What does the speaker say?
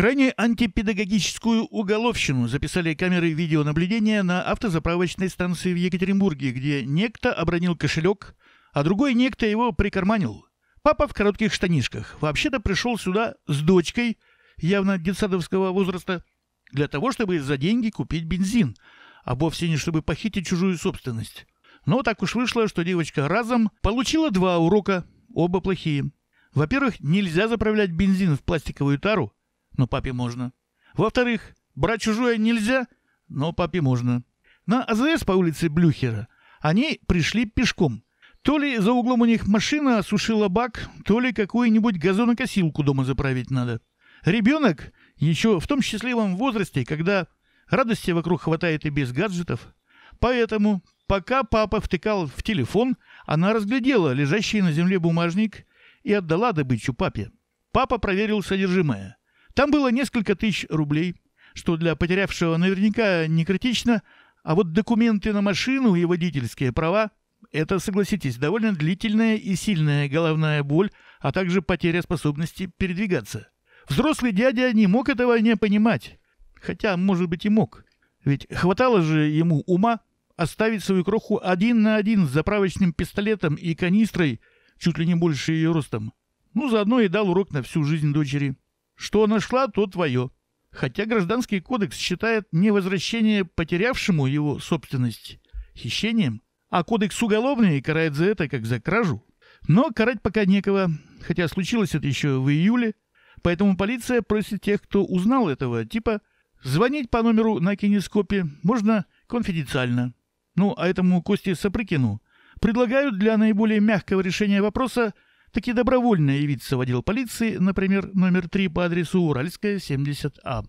Крайне антипедагогическую уголовщину записали камеры видеонаблюдения на автозаправочной станции в Екатеринбурге, где некто обронил кошелек, а другой некто его прикарманил. Папа в коротких штанишках вообще-то пришел сюда с дочкой, явно детсадовского возраста, для того, чтобы за деньги купить бензин, а вовсе не чтобы похитить чужую собственность. Но так уж вышло, что девочка разом получила два урока, оба плохие. Во-первых, нельзя заправлять бензин в пластиковую тару, но «Ну, папе можно. Во-вторых, брать чужое нельзя, но папе можно. На АЗС по улице Блюхера они пришли пешком. То ли за углом у них машина осушила бак, то ли какую-нибудь газонокосилку дома заправить надо. Ребенок еще в том счастливом возрасте, когда радости вокруг хватает и без гаджетов. Поэтому, пока папа втыкал в телефон, она разглядела лежащий на земле бумажник и отдала добычу папе. Папа проверил содержимое. Там было несколько тысяч рублей, что для потерявшего наверняка не критично, а вот документы на машину и водительские права – это, согласитесь, довольно длительная и сильная головная боль, а также потеря способности передвигаться. Взрослый дядя не мог этого не понимать. Хотя, может быть, и мог. Ведь хватало же ему ума оставить свою кроху один на один с заправочным пистолетом и канистрой, чуть ли не больше ее ростом. Ну, заодно и дал урок на всю жизнь дочери. Что нашла, то твое. Хотя Гражданский кодекс считает не возвращение потерявшему его собственность хищением, а кодекс уголовный карает за это как за кражу. Но карать пока некого, хотя случилось это еще в июле, поэтому полиция просит тех, кто узнал этого, типа звонить по номеру на кинескопе можно конфиденциально. Ну, а этому Косте Сапрыкину предлагают для наиболее мягкого решения вопроса – таки добровольно явиться в отдел полиции, например, номер 3 по адресу Уральская, 70А.